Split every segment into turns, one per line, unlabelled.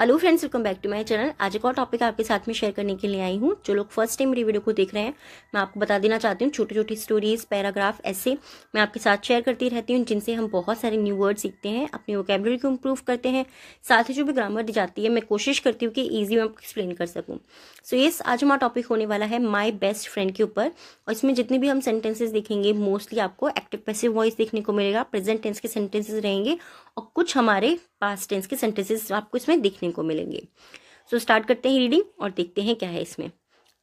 Hello friends welcome back to my channel आज एक और टॉपिक आपके साथ में शेयर करने के लिए आई हूँ जो लोग फर्स्ट टाइम मेरी वीडियो को देख रहे हैं मैं आपको बता देना चाहती हूँ छोटी छोटी स्टोरीज पैराग्राफ ऐसे मैं आपके साथ शेयर करती रहती हूँ जिनसे हम बहुत सारे न्यू वर्ड सीखते हैं अपनी वोकेबलरी को इम्प्रूव करते हैं साथ ही जो भी ग्रामर दी जाती है मैं कोशिश करती हूँ कि ईजी मैं आपको एक्सप्लेन कर सकूँ सो so, yes, आज हमारा टॉपिक होने वाला है माई बेस्ट फ्रेंड के ऊपर और इसमें जितने भी हम सेंटेंसेज देखेंगे मोस्टली आपको एक्टिव पैसिव वॉइस देखने को मिलेगा प्रेजेंट टेंस के सेंटेंसेज रहेंगे और कुछ हमारे पास टेंस के सेंटेंसेस आपको इसमें देखने को मिलेंगे सो so, स्टार्ट करते हैं रीडिंग और देखते हैं क्या है इसमें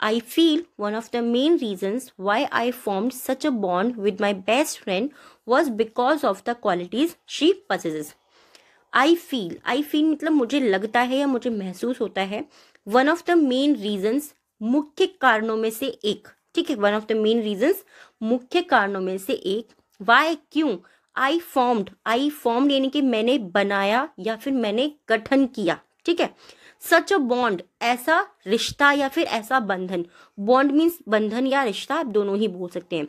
I feel one of the main reasons why I form such a bond with my best friend was because of the qualities she possesses. I feel I feel मतलब मुझे लगता है या मुझे महसूस होता है one of the main reasons मुख्य कारणों में से एक ठीक है one of the main reasons मुख्य कारणों में से एक वाई क्यों आई फॉर्म्ड आई फॉर्म यानी कि मैंने बनाया या फिर मैंने गठन किया ठीक है सच अ बॉन्ड ऐसा रिश्ता या फिर ऐसा बंधन बॉन्ड मीन्स बंधन या रिश्ता आप दोनों ही बोल सकते हैं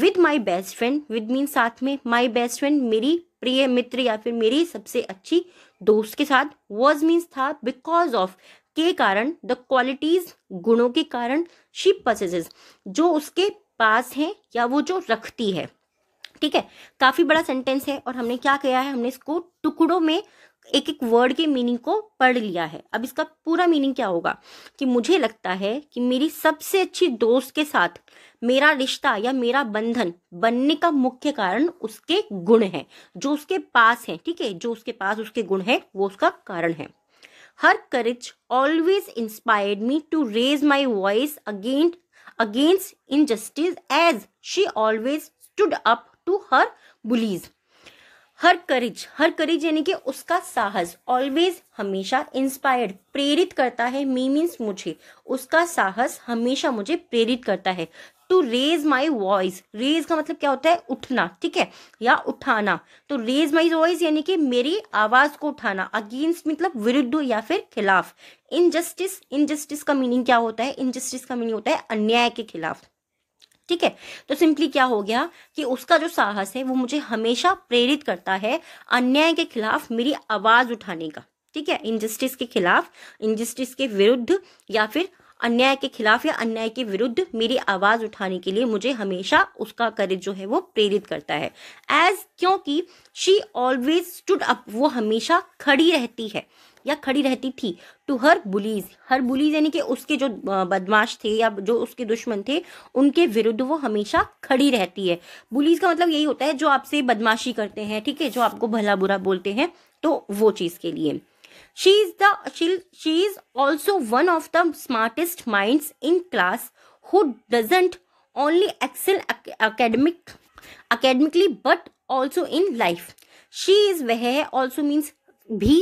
with my best friend with mean साथ में माई बेस्ट फ्रेंड मेरी प्रिय मित्र या फिर मेरी सबसे अच्छी दोस्त के साथ वॉज मीन्स था बिकॉज ऑफ के कारण द क्वालिटीज गुणों के कारण शिप पसेजेस जो उसके पास हैं या वो जो रखती है ठीक है काफी बड़ा सेंटेंस है और हमने क्या किया है हमने इसको टुकड़ों में एक एक वर्ड के मीनिंग को पढ़ लिया है अब इसका पूरा मीनिंग क्या होगा कि मुझे लगता है कि मेरी सबसे अच्छी दोस्त के साथ मेरा रिश्ता या मेरा बंधन बनने का मुख्य कारण उसके गुण है जो उसके पास है ठीक है जो उसके पास उसके गुण है वो उसका कारण है her courage always inspired me to raise my voice against against injustice as she always stood up to her bullies her courage her courage यानी कि उसका साहस ऑलवेज हमेशा इंस्पायर्ड प्रेरित करता है मी मीन्स मुझे उसका साहस हमेशा मुझे प्रेरित करता है to raise my voice raise का मतलब क्या होता है उठना ठीक है या उठाना तो रेज माई वॉइस यानी कि मेरी आवाज को उठाना अगेंस्ट मतलब विरुद्ध या फिर खिलाफ इनजस्टिस इनजस्टिस का मीनिंग क्या होता है इनजस्टिस का मीनिंग होता है अन्याय के खिलाफ ठीक है तो सिंपली क्या हो गया कि उसका जो साहस है वो मुझे हमेशा प्रेरित करता है अन्याय के खिलाफ मेरी आवाज उठाने का ठीक है इनजस्टिस के खिलाफ इनजस्टिस के विरुद्ध या फिर अन्याय के खिलाफ या अन्याय के विरुद्ध मेरी आवाज उठाने के लिए मुझे हमेशा उसका करेज जो है वो प्रेरित करता है एज क्योंकि शी ऑलवेज स्टूड अप वो हमेशा खड़ी रहती है या खड़ी रहती थी to her bullies her bullies यानी कि उसके जो बदमाश थे या जो उसके दुश्मन थे उनके विरुद्ध वो हमेशा खड़ी रहती है बुलीज का मतलब यही होता है जो आपसे बदमाशी करते हैं ठीक है जो आपको भला बुरा बोलते हैं तो वो चीज़ के लिए she is the she is also one of the smartest mind in class who doesn't only excel academic academically but also in life she is वह ऑल्सो मीन्स भी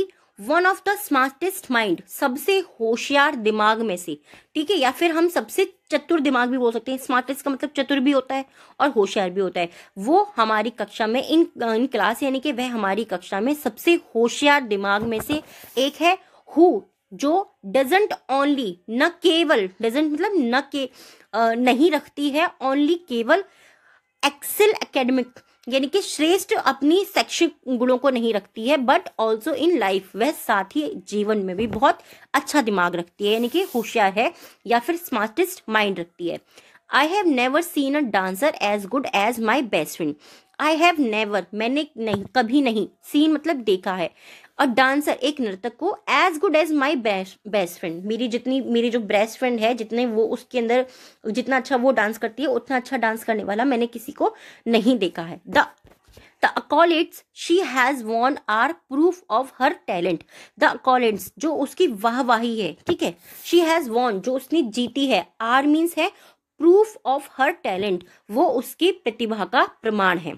one of the smartest mind सबसे होशियार दिमाग में से ठीक है या फिर हम सबसे चतुर दिमाग भी बोल सकते हैं स्मार्टेस्ट का मतलब चतुर भी होता है और होशियार भी होता है वो हमारी कक्षा में इन इन क्लास यानी कि वह हमारी कक्षा में सबसे होशियार दिमाग में से एक है हु जो डजेंट ओनली न केवल डजेंट मतलब न के आ, नहीं रखती है ओनली केवल एक्सेल एकेडमिक यानी कि श्रेष्ठ अपनी शैक्षिक गुणों को नहीं रखती है बट ऑल्सो इन लाइफ वह साथ ही जीवन में भी बहुत अच्छा दिमाग रखती है यानी कि होशियार है या फिर स्मार्टेस्ट माइंड रखती है I have never seen a dancer as good as my best friend I have never मैंने नहीं कभी नहीं सीन मतलब देखा है अ डांसर एक नर्तक को as good as my best best friend मेरी जितनी मेरी जो बेस्ट फ्रेंड है जितने वो उसके अंदर जितना अच्छा वो डांस करती है उतना अच्छा डांस करने वाला मैंने किसी को नहीं देखा है the the accolades she has won are proof of her talent the accolades जो उसकी वाहवाही है ठीक है शी हैज़ वॉन जो उसने जीती है आर मीन्स है प्रूफ ऑफ हर टैलेंट वो उसकी प्रतिभा का प्रमाण है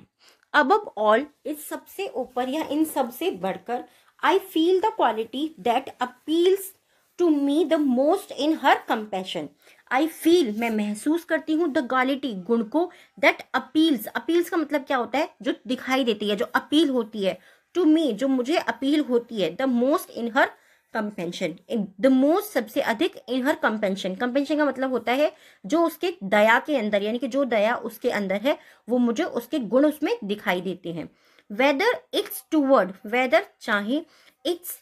अब ऑल इस सबसे ऊपर या इन सबसे बढ़कर I feel the quality that appeals to me the most in her compassion I feel मैं महसूस करती हूँ द क्वालिटी गुण को दैट अपील्स अपील्स का मतलब क्या होता है जो दिखाई देती है जो अपील होती है टू मी जो मुझे अपील होती है the most in her compassion the most सबसे अधिक इन हर कंपेंशन कंपेंशन का मतलब होता है जो उसके दया के अंदर यानी कि जो दया उसके अंदर है वो मुझे उसके गुण उसमें दिखाई देते हैं वेदर इट्स टूवर्ड वेदर चाहे इट्स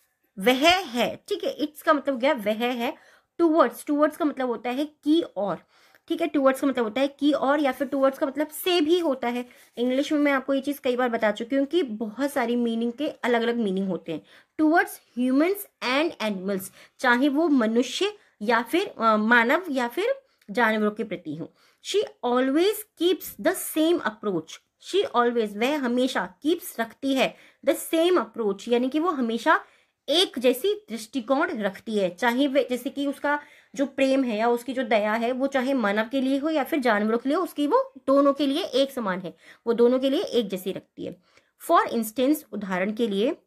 वह है ठीक है इट्स का मतलब क्या वह है टूवर्ड्स टूवर्ड्स का मतलब होता है की और ठीक है टूवर्ड्स का मतलब होता है की और या फिर टूवर्ड्स का मतलब से भी होता है इंग्लिश में मैं आपको ये चीज़ कई बार बता चुकी हूँ कि बहुत सारी मीनिंग के अलग अलग मीनिंग होते हैं टूवर्ड्स ह्यूमन्स एंड एनिमल्स चाहे वो मनुष्य या फिर आ, मानव या फिर जानवरों के प्रति हो she always keeps the same approach she always वह हमेशा कीप्स रखती है द सेम अप्रोच यानी कि वो हमेशा एक जैसी दृष्टिकोण रखती है चाहे वे जैसे कि उसका जो प्रेम है या उसकी जो दया है वो चाहे मानव के लिए हो या फिर जानवरों के लिए उसकी वो दोनों के लिए एक समान है वो दोनों के लिए एक जैसी रखती है फॉर इंस्टेंस उदाहरण के लिए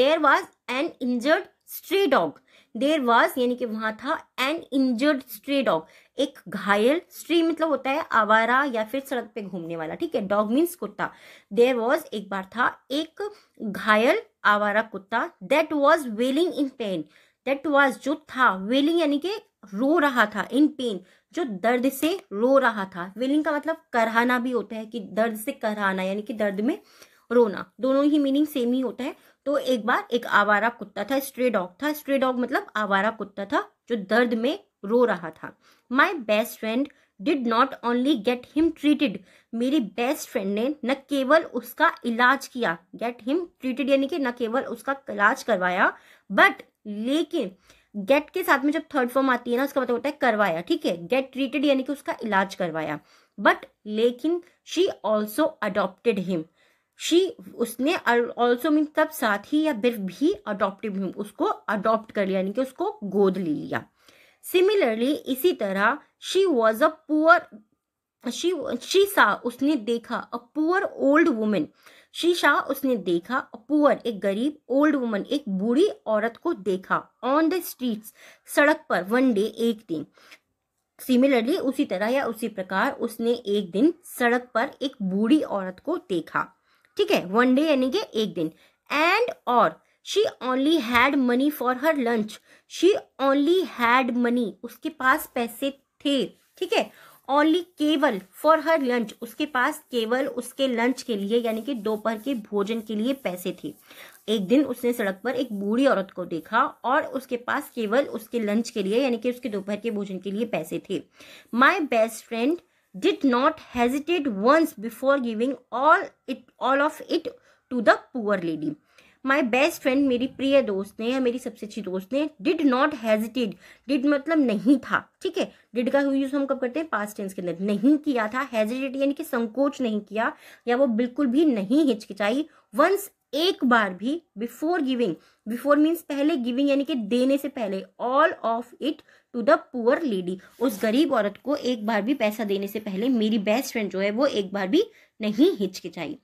there was an injured stray dog there was यानी कि वहां था एन इंजर्ड स्ट्रे डॉग एक घायल स्ट्री मतलब होता है आवारा या फिर सड़क पे घूमने वाला ठीक है डॉग मीन्स कुत्ता देर वॉज एक बार था एक घायल आवारा कुत्ता that was wailing in pain that was जो था वेलिंग यानी कि रो रहा था इन पेन जो दर्द से रो रहा था वेलिंग का मतलब कराना भी होता है कि दर्द से कराना यानी कि दर्द में रोना दोनों ही मीनिंग सेम ही होता है तो एक बार एक आवारा कुत्ता था स्ट्रे डॉग था स्ट्रे डॉग मतलब आवारा कुत्ता था जो दर्द में रो रहा था my best friend did not only get him treated मेरी बेस्ट फ्रेंड ने न केवल उसका इलाज किया गेट हिम ट्रीटेड यानी कि न केवल उसका इलाज करवाया बट लेकिन गेट के साथ में जब थर्ड फॉर्म आती है ना उसका मतलब होता है करवाया ठीक है गेट ट्रीटेड यानी कि उसका इलाज करवाया बट लेकिन she also adopted him she उसने ऑल्सो मीन तब साथ ही या बिर्फ भी अडोप्टिव उसको अडोप्ट कर लिया यानी कि उसको गोद ले लिया सिमिलरली इसी तरह she was a poor she she saw उसने देखा a poor old woman she saw उसने देखा अ पुअर एक गरीब ओल्ड वुमन एक बूढ़ी औरत को देखा ऑन द स्ट्रीट सड़क पर वन डे एक दिन सिमिलरली उसी तरह या उसी प्रकार उसने एक दिन सड़क पर एक बूढ़ी औरत को देखा ठीक है वन डे यानी कि एक दिन एंड और she only had money for her lunch she only had money उसके पास पैसे थे ठीक है ओनली केवल फॉर हर लंच उसके पास केवल उसके लंच के लिए यानी कि दोपहर के भोजन के लिए पैसे थे एक दिन उसने सड़क पर एक बूढ़ी औरत को देखा और उसके पास केवल उसके लंच के लिए यानी कि उसके दोपहर के भोजन के लिए पैसे थे my best friend did not hesitate once before giving all it all of it to the poor lady my best friend मेरी प्रिय दोस्त ने या मेरी सबसे अच्छी दोस्त ने डिड नॉट हेजिटेट डिड मतलब नहीं था ठीक है डिड का यूज हम कब करते हैं पास्ट टेंस के अंदर नहीं किया था हेजिटेट यानी कि संकोच नहीं किया या वो बिल्कुल भी नहीं हिचकिचाई वंस एक बार भी बिफोर गिविंग बिफोर मीन्स पहले गिविंग यानी कि देने से पहले all of it to the poor lady उस गरीब औरत को एक बार भी पैसा देने से पहले मेरी बेस्ट फ्रेंड जो है वो एक बार भी नहीं हिचकिचाई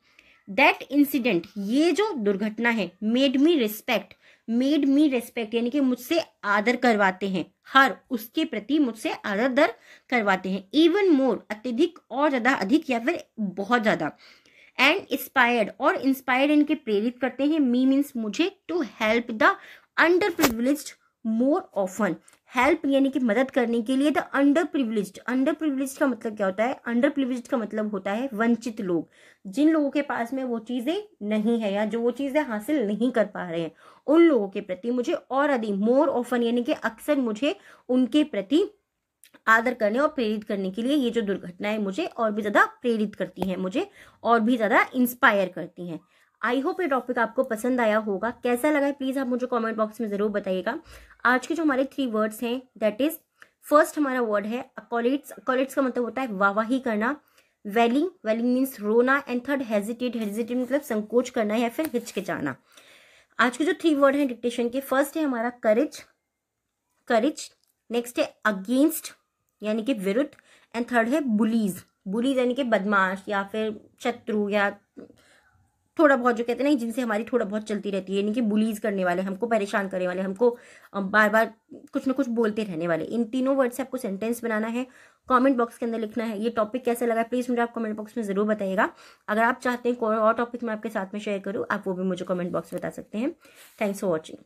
दैट इंसिडेंट ये जो दुर्घटना है made me respect made me respect यानी कि मुझसे आदर करवाते हैं हर उसके प्रति मुझसे आदर दर करवाते हैं इवन मोर अत्यधिक और ज़्यादा अधिक या फिर बहुत ज़्यादा एंड इंस्पायर्ड और इंस्पायर्ड इनके प्रेरित करते हैं मी मीन्स मुझे to help the under privilege more often help यानी कि मदद करने के लिए the under privilege under privilege का मतलब क्या होता है अंडर प्रिविलेज का मतलब होता है वंचित लोग जिन लोगों के पास में वो चीज़ें नहीं है या जो वो चीज़ें हासिल नहीं कर पा रहे हैं उन लोगों के प्रति मुझे और अधिक मोर ऑफन यानी कि अक्सर मुझे उनके प्रति आदर करने और प्रेरित करने के लिए ये जो दुर्घटनाएं मुझे और भी ज़्यादा प्रेरित करती हैं मुझे और भी ज़्यादा इंस्पायर करती हैं आई होप ये टॉपिक आपको पसंद आया होगा कैसा लगा है प्लीज़ आप मुझे कमेंट बॉक्स में ज़रूर बताइएगा आज के जो हमारे थ्री वर्ड्स हैं दैट इज़ फर्स्ट हमारा वर्ड है अकोलेट्स अकोलेट्स का मतलब होता है वाहवाही करना वेलिंग वेलिंग मीन्स रोना एंड थर्ड हेजिटेट हेजिटेट मतलब संकोच करना या फिर हिचकिचाना आज के जो थ्री वर्ड हैं डिक्टेशन के फर्स्ट है हमारा करेज करेज नेक्स्ट है अगेंस्ट यानी कि विरुद्ध एंड थर्ड है बुलीज बुलीज यानी कि बदमाश या फिर शत्रु या थोड़ा बहुत जो कहते हैं ना जिनसे हमारी थोड़ा बहुत चलती रहती है यानी कि बुलीज करने वाले हमको परेशान करने वाले हमको बार बार कुछ ना कुछ बोलते रहने वाले इन तीनों वर्ड से आपको सेंटेंस बनाना है कमेंट बॉक्स के अंदर लिखना है ये टॉपिक कैसा लगा प्लीज़ मुझे आप कमेंट बॉक्स में ज़रूर बताइएगा अगर आप चाहते हैं कोई और टॉपिक मैं आपके साथ में शेयर करूँ आप वो भी मुझे कमेंट बॉक्स में बता सकते हैं थैंक्स फॉर वॉचिंग